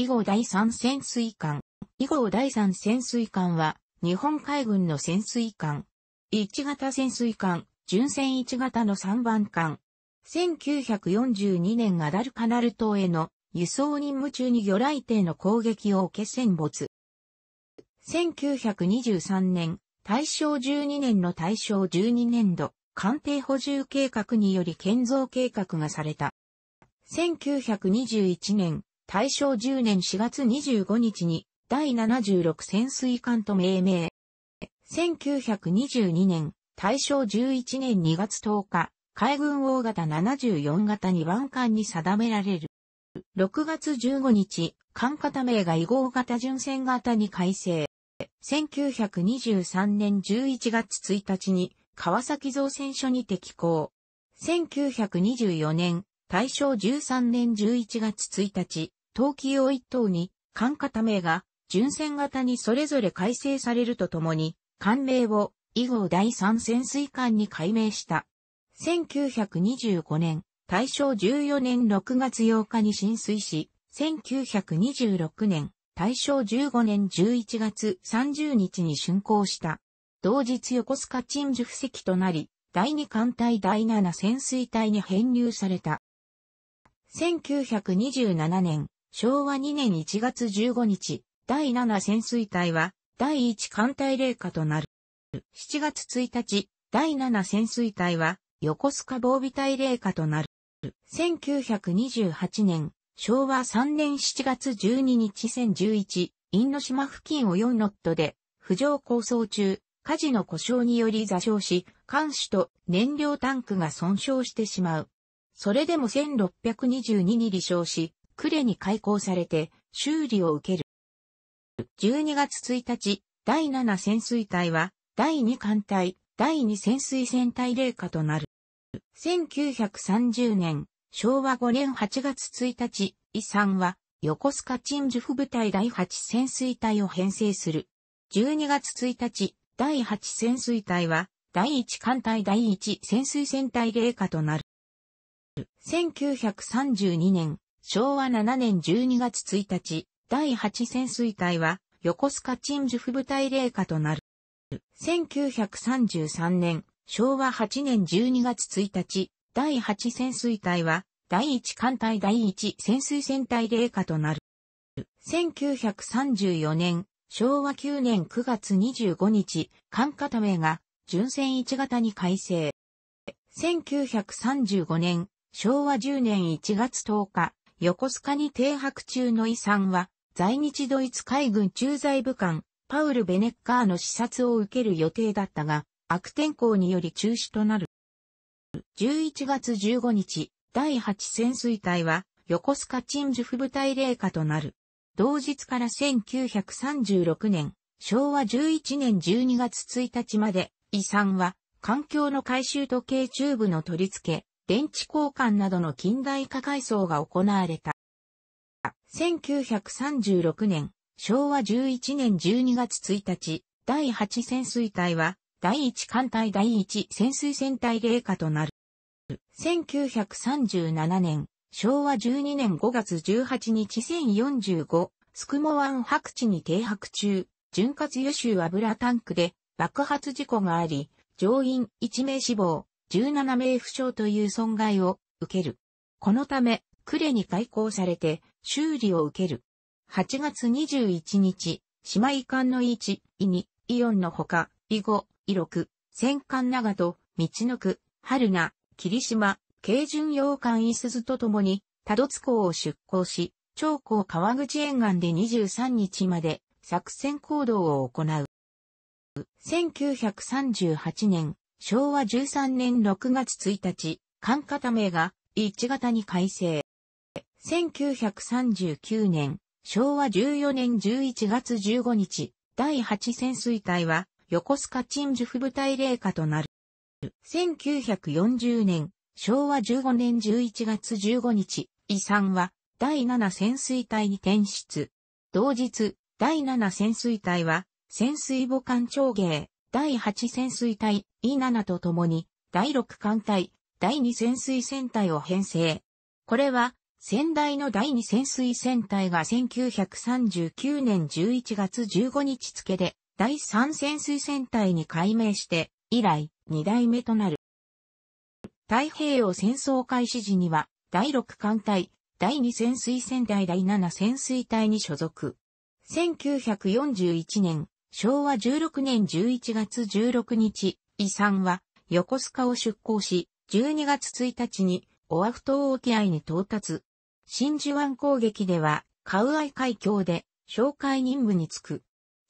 以後第3潜水艦。以後第3潜水艦は、日本海軍の潜水艦。1型潜水艦、巡戦1型の3番艦。1942年アダルカナル島への輸送任務中に魚雷艇の攻撃を受け戦没。1923年、大正12年の大正12年度、艦艇補充計画により建造計画がされた。1921年、大正10年4月25日に第76潜水艦と命名。1922年、大正11年2月10日、海軍大型74型2番艦に定められる。6月15日、艦型名が異号型巡船型に改正。1923年11月1日に川崎造船所に適行。1924年、大正13年11月1日、東京一等に、艦型名が、巡船型にそれぞれ改正されるとともに、艦名を、以後第三潜水艦に改名した。1925年、大正14年6月8日に浸水し、1926年、大正15年11月30日に竣工した。同日横須賀鎮守布石となり、第2艦隊第7潜水隊に編入された。1927年、昭和2年1月15日、第7潜水隊は、第1艦隊霊下となる。7月1日、第7潜水隊は、横須賀防備隊霊下となる。1928年、昭和3年7月12日1011、因島付近を4ノットで、浮上構想中、火事の故障により座礁し、艦首と燃料タンクが損傷してしまう。それでも1622に離礁し、呉に開港されて修理を受ける。12月1日、第7潜水隊は、第2艦隊、第2潜水船隊霊下となる。1930年、昭和5年8月1日、遺産は、横須賀鎮守府部隊第8潜水隊を編成する。12月1日、第8潜水隊は、第1艦隊第1潜水船隊霊下となる。1932年、昭和7年12月1日、第8潜水隊は、横須賀鎮守府部隊霊下となる。1933年、昭和8年12月1日、第8潜水隊は、第1艦隊第1潜水船隊霊下となる。1934年、昭和9年9月25日、艦固めが、巡戦1型に改正。1935年、昭和10年1月10日、横須賀に停泊中の遺産は、在日ドイツ海軍駐在武官、パウル・ベネッカーの視察を受ける予定だったが、悪天候により中止となる。11月15日、第8潜水隊は、横須賀鎮守府部隊霊下となる。同日から1936年、昭和11年12月1日まで、遺産は、環境の改修とュ中部の取り付け、電池交換などの近代化改装が行われた。1936年、昭和11年12月1日、第8潜水隊は、第1艦隊第1潜水船隊霊下となる。1937年、昭和12年5月18日1045、スクモ湾白地に停泊中、潤滑油臭油タンクで爆発事故があり、乗員1名死亡、17名負傷という損害を受ける。このため、クレに開港されて修理を受ける。8月21日、姉妹艦の1、イ2、イオンのほか、イ5、イ6、戦艦長と、道の区、春名、霧島、軽巡洋艦イスズと共に、多度津港を出港し、長江川口沿岸で23日まで作戦行動を行う。1938年昭和13年6月1日、管型名が1型に改正。1939年、昭和14年11月15日、第8潜水隊は横須賀鎮守府部隊霊下となる。1940年、昭和15年11月15日、遺産は第7潜水隊に転出。同日、第7潜水隊は潜水母艦長芸、第8潜水隊 E7 と共に、第6艦隊、第2潜水船隊を編成。これは、先代の第2潜水船隊が1939年11月15日付で、第3潜水船隊に改名して、以来、2代目となる。太平洋戦争開始時には、第6艦隊、第2潜水船隊第7潜水隊に所属。1941年、昭和16年11月16日、遺産は横須賀を出港し、12月1日にオアフ島沖合に到達。真珠湾攻撃では、カウアイ海峡で哨戒任務に就く。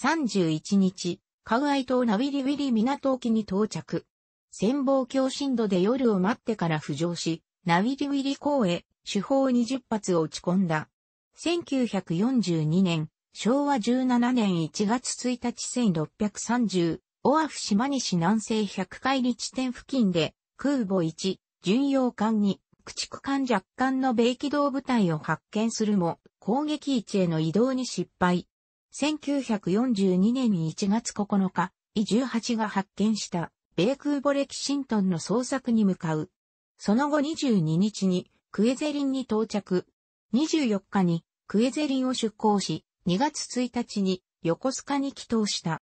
31日、カウアイ島ナウィリウィリ港沖に到着。潜望鏡深度で夜を待ってから浮上し、ナウィリウィリ港へ主砲20発を打ち込んだ。1942年、昭和17年1月1日1630、オアフ島西南西100海里地点付近で、空母1、巡洋艦に、駆逐艦若干の米機動部隊を発見するも、攻撃位置への移動に失敗。1942年1月9日、イ18が発見した米空母レキシントンの捜索に向かう。その後22日にクエゼリンに到着。24日にクエゼリンを出港し、2月1日に横須賀に帰投した。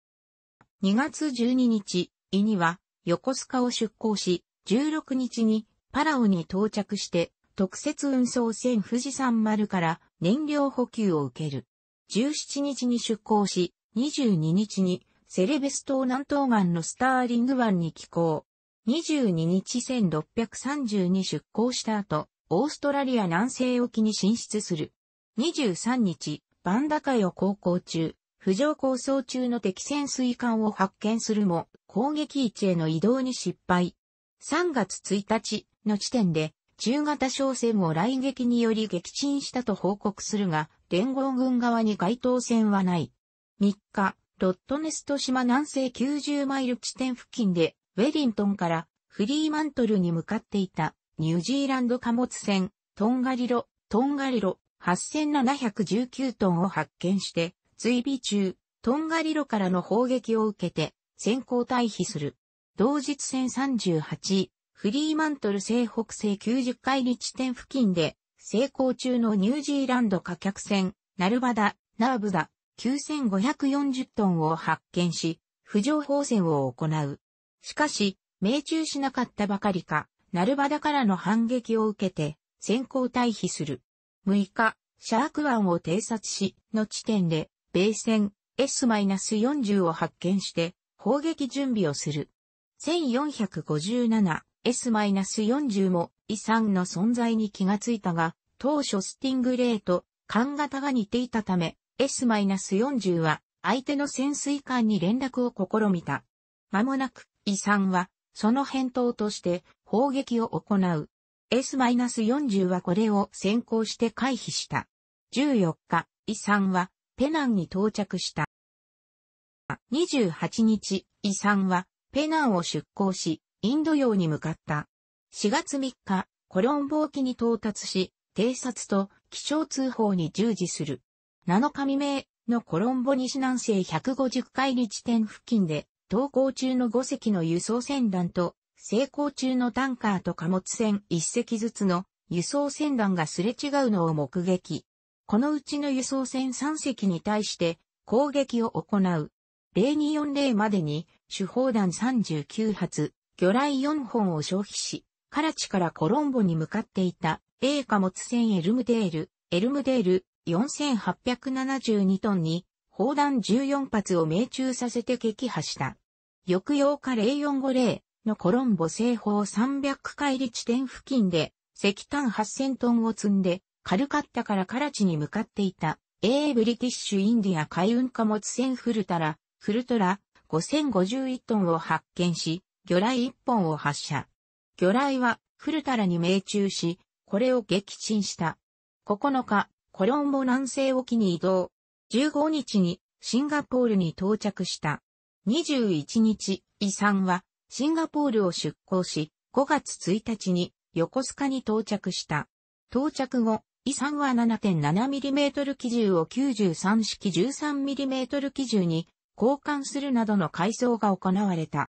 2月12日、イには横須賀を出港し、16日にパラオに到着して、特設運送船富士山丸から燃料補給を受ける。17日に出港し、22日にセレベス島南東岸のスターリング湾に寄港。22日1630に出港した後、オーストラリア南西沖に進出する。23日、バンダ海を航行中、浮上構想中の敵潜水艦を発見するも、攻撃位置への移動に失敗。3月1日の地点で、中型商船を来撃により撃沈したと報告するが、連合軍側に該当船はない。3日、ロットネスト島南西90マイル地点付近で、ウェリントンからフリーマントルに向かっていたニュージーランド貨物船トンガリロ、トンガリロ8719トンを発見して、追尾中、トンガリロからの砲撃を受けて、先行退避する。同日戦38、フリーマントル西北西90海里地点付近で、成功中のニュージーランド火客船、ナルバダ、ナーブダ、9540トンを発見し、浮上砲戦を行う。しかし、命中しなかったばかりか、ナルバダからの反撃を受けて、先行退避する。6日、シャーク湾を偵察し、の地点で、米船 S-40 を発見して、砲撃準備をする。1457、S-40 も遺産の存在に気がついたが、当初スティングレーと艦型が似ていたため、S-40 は相手の潜水艦に連絡を試みた。間もなく、遺産はその返答として砲撃を行う。S-40 はこれを先行して回避した。14日、イ産はペナンに到着した。28日、イ産はペナンを出港し、インド洋に向かった。4月3日、コロンボ沖に到達し、偵察と気象通報に従事する。7日未明のコロンボ西南西150海里地点付近で、投降中の5隻の輸送船団と成功中のタンカーと貨物船一隻ずつの輸送船団がすれ違うのを目撃。このうちの輸送船三隻に対して攻撃を行う。0240までに手砲弾39発、魚雷4本を消費し、カラチからコロンボに向かっていた A 貨物船エルムデール、エルムデール4872トンに砲弾14発を命中させて撃破した。翌8日0450のコロンボ西方300海里地点付近で石炭8000トンを積んでカルカッタからカラチに向かっていた A ブリティッシュインディア海運貨物船フルタラ、フルトラ5051トンを発見し、魚雷1本を発射。魚雷はフルタラに命中し、これを撃沈した。9日、コロンボ南西沖に移動。15日にシンガポールに到着した。21日、遺産はシンガポールを出港し、5月1日に横須賀に到着した。到着後、遺産は 7.7mm 機銃を93式 13mm 機銃に交換するなどの改装が行われた。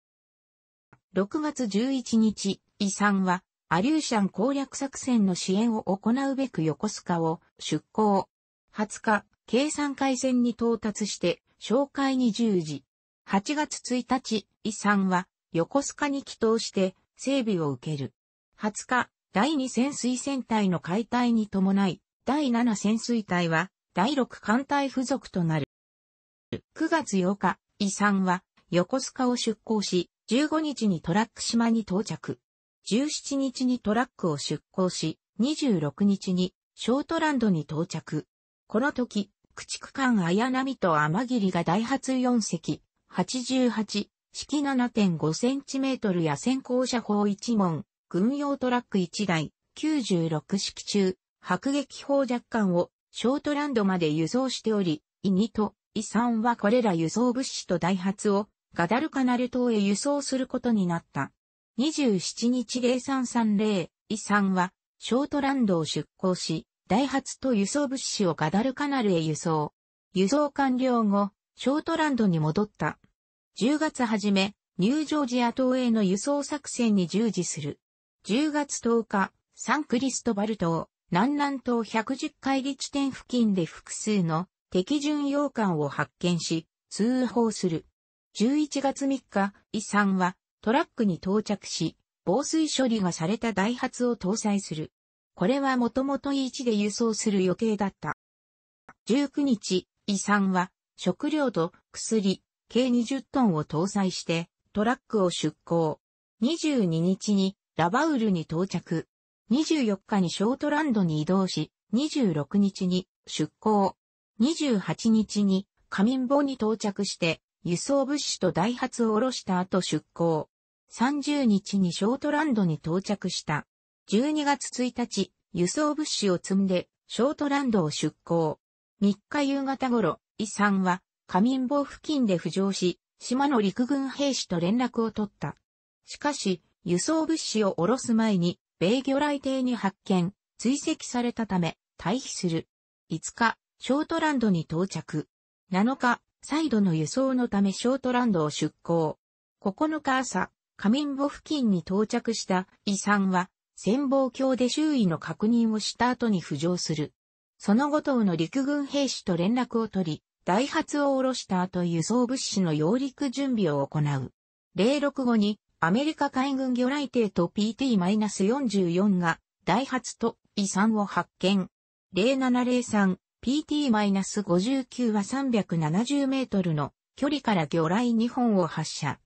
6月11日、遺産はアリューシャン攻略作戦の支援を行うべく横須賀を出港。20日、計算回線に到達して、紹介に従事。8月1日、遺産は横須賀に帰島して整備を受ける。20日、第2潜水船隊の解体に伴い、第7潜水隊は第6艦隊付属となる。9月8日、遺産は横須賀を出港し、15日にトラック島に到着。17日にトラックを出港し、26日にショートランドに到着。この時、駆逐艦綾波と天霧が大発4隻、88、式 7.5cm や先行車砲1門、軍用トラック1台、96式中、迫撃砲若干をショートランドまで輸送しており、イ2とイ3はこれら輸送物資とダイハツをガダルカナル島へ輸送することになった。27日0330イ3はショートランドを出港し、ダイハツと輸送物資をガダルカナルへ輸送。輸送完了後、ショートランドに戻った。10月初め、ニュージョージア島への輸送作戦に従事する。10月10日、サンクリストバル島、南南東110海里地点付近で複数の敵巡洋艦を発見し、通報する。11月3日、イさんはトラックに到着し、防水処理がされたダイハツを搭載する。これはもともと E1 で輸送する予定だった。19日、イさんは食料と薬、計20トンを搭載して、トラックを出港。22日にラバウルに到着。24日にショートランドに移動し、26日に出港。28日にカミンボに到着して、輸送物資とダイハツを下ろした後出港。30日にショートランドに到着した。12月1日、輸送物資を積んで、ショートランドを出港。3日夕方頃、イさんは、カミンボ付近で浮上し、島の陸軍兵士と連絡を取った。しかし、輸送物資を下ろす前に、米魚雷艇に発見、追跡されたため、退避する。5日、ショートランドに到着。7日、再度の輸送のためショートランドを出港。9日朝、カミンボ付近に到着した遺産は、潜望鏡で周囲の確認をした後に浮上する。その後頭の陸軍兵士と連絡を取り、ダイハツを下ろした後輸送物資の揚陸準備を行う。065にアメリカ海軍魚雷艇と PT-44 がダイハツと遺産を発見。0703 PT-59 は370メートルの距離から魚雷2本を発射。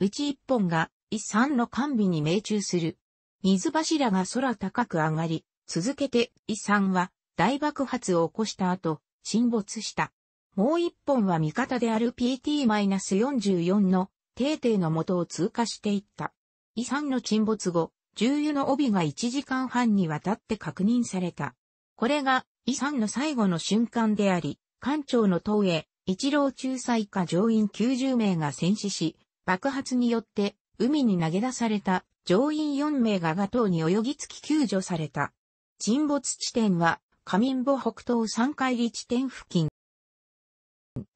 うち1本が遺産の完備に命中する。水柱が空高く上がり、続けて遺産は大爆発を起こした後、沈没した。もう一本は味方である PT-44 の定定の元を通過していった。遺産の沈没後、重油の帯が1時間半にわたって確認された。これが遺産の最後の瞬間であり、艦長の塔へ一郎仲裁下乗員90名が戦死し、爆発によって海に投げ出された乗員4名がガトに泳ぎつき救助された。沈没地点は、カミンボ北東3海里地点付近。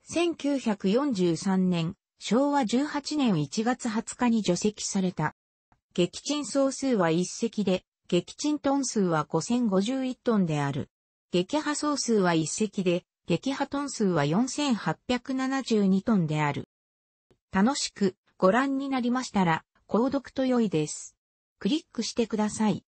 1943年、昭和18年1月20日に除籍された。撃沈総数は1隻で、撃沈トン数は5051トンである。撃破総数は1隻で、撃破トン数は4872トンである。楽しくご覧になりましたら、購読と良いです。クリックしてください。